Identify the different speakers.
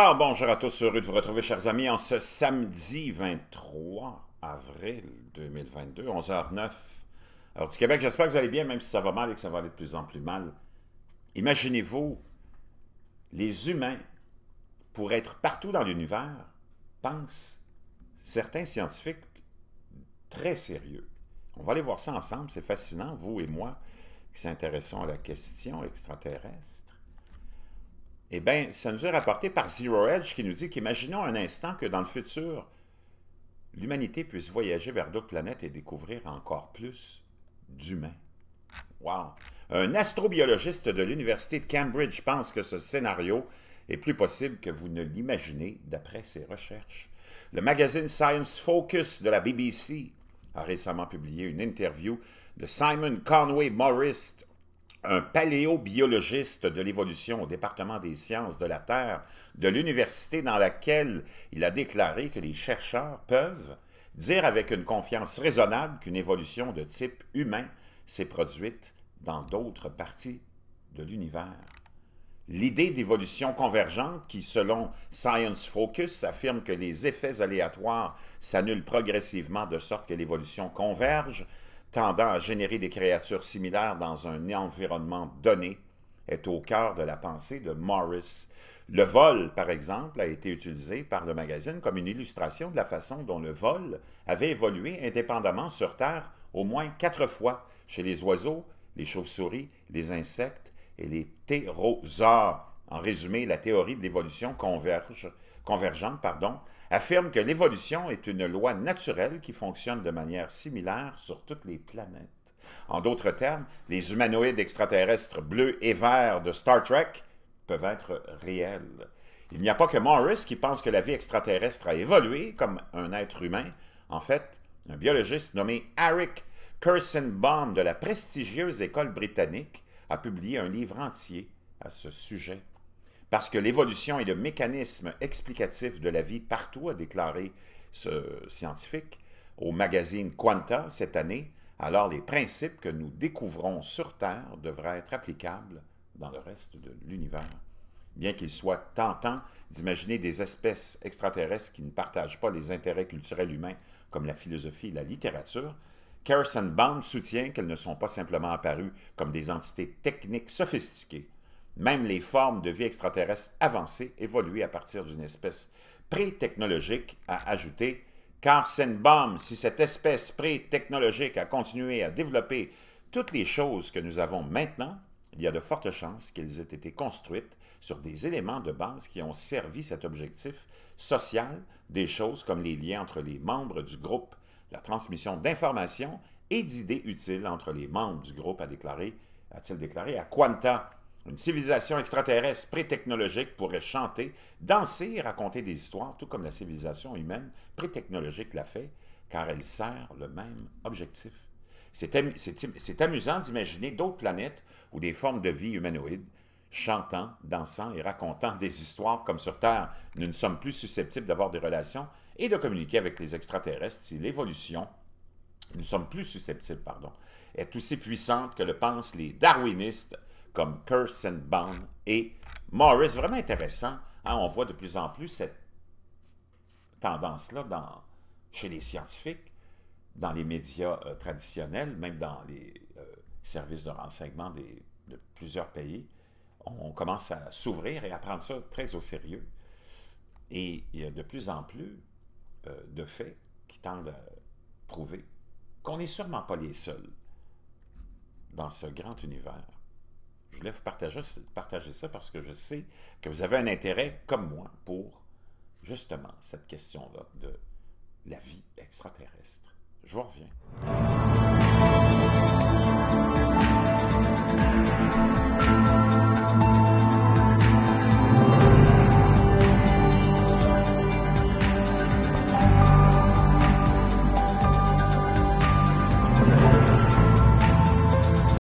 Speaker 1: Alors, bonjour à tous, heureux de vous retrouver, chers amis, en ce samedi 23 avril 2022, 11h09, Alors, du Québec. J'espère que vous allez bien, même si ça va mal et que ça va aller de plus en plus mal. Imaginez-vous, les humains, pour être partout dans l'univers, pensent, certains scientifiques, très sérieux. On va aller voir ça ensemble, c'est fascinant, vous et moi, qui s'intéressons à la question extraterrestre. Eh bien, ça nous est rapporté par Zero Edge qui nous dit qu'imaginons un instant que dans le futur, l'humanité puisse voyager vers d'autres planètes et découvrir encore plus d'humains. Wow! Un astrobiologiste de l'Université de Cambridge pense que ce scénario est plus possible que vous ne l'imaginez d'après ses recherches. Le magazine Science Focus de la BBC a récemment publié une interview de Simon Conway Morris, un paléobiologiste de l'évolution au département des sciences de la Terre de l'université dans laquelle il a déclaré que les chercheurs peuvent dire avec une confiance raisonnable qu'une évolution de type humain s'est produite dans d'autres parties de l'univers. L'idée d'évolution convergente qui, selon Science Focus, affirme que les effets aléatoires s'annulent progressivement de sorte que l'évolution converge tendant à générer des créatures similaires dans un environnement donné est au cœur de la pensée de Morris. Le vol, par exemple, a été utilisé par le magazine comme une illustration de la façon dont le vol avait évolué indépendamment sur Terre au moins quatre fois chez les oiseaux, les chauves-souris, les insectes et les ptérosaures. En résumé, la théorie de l'évolution converge convergente, pardon, affirme que l'évolution est une loi naturelle qui fonctionne de manière similaire sur toutes les planètes. En d'autres termes, les humanoïdes extraterrestres bleus et verts de Star Trek peuvent être réels. Il n'y a pas que Morris qui pense que la vie extraterrestre a évolué comme un être humain. En fait, un biologiste nommé Eric Kersenbaum de la prestigieuse école britannique a publié un livre entier à ce sujet. Parce que l'évolution est le mécanisme explicatif de la vie partout, a déclaré ce scientifique au magazine Quanta cette année, alors les principes que nous découvrons sur Terre devraient être applicables dans le reste de l'univers. Bien qu'il soit tentant d'imaginer des espèces extraterrestres qui ne partagent pas les intérêts culturels humains comme la philosophie et la littérature, Carson Baum soutient qu'elles ne sont pas simplement apparues comme des entités techniques sophistiquées, même les formes de vie extraterrestre avancées évoluent à partir d'une espèce pré-technologique, a ajouté bombe Si cette espèce pré-technologique a continué à développer toutes les choses que nous avons maintenant, il y a de fortes chances qu'elles aient été construites sur des éléments de base qui ont servi cet objectif social, des choses comme les liens entre les membres du groupe, la transmission d'informations et d'idées utiles entre les membres du groupe, a déclaré, a-t-il déclaré à Quanta. Une civilisation extraterrestre pré-technologique pourrait chanter, danser et raconter des histoires, tout comme la civilisation humaine pré-technologique l'a fait, car elle sert le même objectif. C'est amusant d'imaginer d'autres planètes ou des formes de vie humanoïdes chantant, dansant et racontant des histoires comme sur Terre. Nous ne sommes plus susceptibles d'avoir des relations et de communiquer avec les extraterrestres si l'évolution, nous sommes plus susceptibles, pardon, est aussi puissante que le pensent les darwinistes comme Curse and et Morris. Vraiment intéressant. Hein. on voit de plus en plus cette tendance-là chez les scientifiques, dans les médias euh, traditionnels, même dans les euh, services de renseignement des, de plusieurs pays. On, commence à s'ouvrir et à prendre ça très au sérieux. Et il y a de plus en plus euh, de faits qui tendent à prouver qu'on n'est sûrement pas les seuls dans ce grand univers je voulais vous partager, ça parce que je sais que vous avez un intérêt, comme moi, pour justement cette question-là de la vie extraterrestre. Je vous reviens.